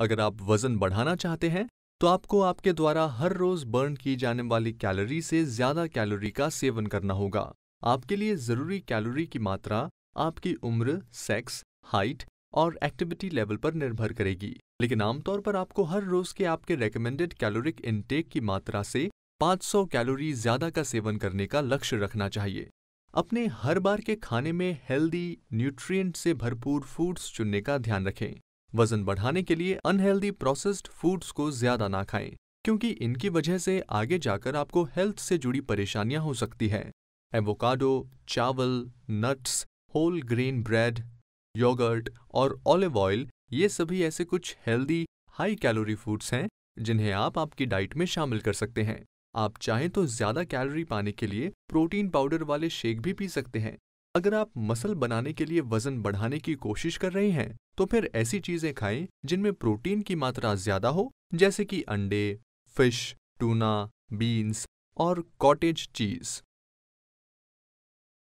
अगर आप वजन बढ़ाना चाहते हैं तो आपको आपके द्वारा हर रोज बर्न की जाने वाली कैलोरी से ज्यादा कैलोरी का सेवन करना होगा आपके लिए जरूरी कैलोरी की मात्रा आपकी उम्र सेक्स हाइट और एक्टिविटी लेवल पर निर्भर करेगी लेकिन आमतौर पर आपको हर रोज के आपके रेकमेंडेड कैलोरिक इनटेक की मात्रा से 500 कैलोरी ज्यादा का सेवन करने का लक्ष्य रखना चाहिए अपने हर बार के खाने में हेल्दी न्यूट्रिएंट से भरपूर फूड्स चुनने का ध्यान रखें वजन बढ़ाने के लिए अनहेल्दी प्रोसेस्ड फूड्स को ज्यादा ना खाएं क्योंकि इनकी वजह से आगे जाकर आपको हेल्थ से जुड़ी परेशानियां हो सकती हैं एवोकाडो चावल nuts whole grain bread yoghurt और ऑलिव ऑयल ये सभी ऐसे कुछ हेल्दी हाई कैलोरी फूड्स हैं जिन्हें आप आपकी डाइट में शामिल कर सकते हैं आप चाहें तो ज्यादा कैलोरी पाने के लिए प्रोटीन पाउडर वाले शेक भी पी सकते हैं अगर आप मसल बनाने के लिए वजन बढ़ाने की कोशिश कर रहे हैं तो फिर ऐसी चीजें खाएं जिनमें प्रोटीन की मात्रा ज्यादा हो जैसे कि अंडे फिश टूना बीन्स और कॉटेज चीज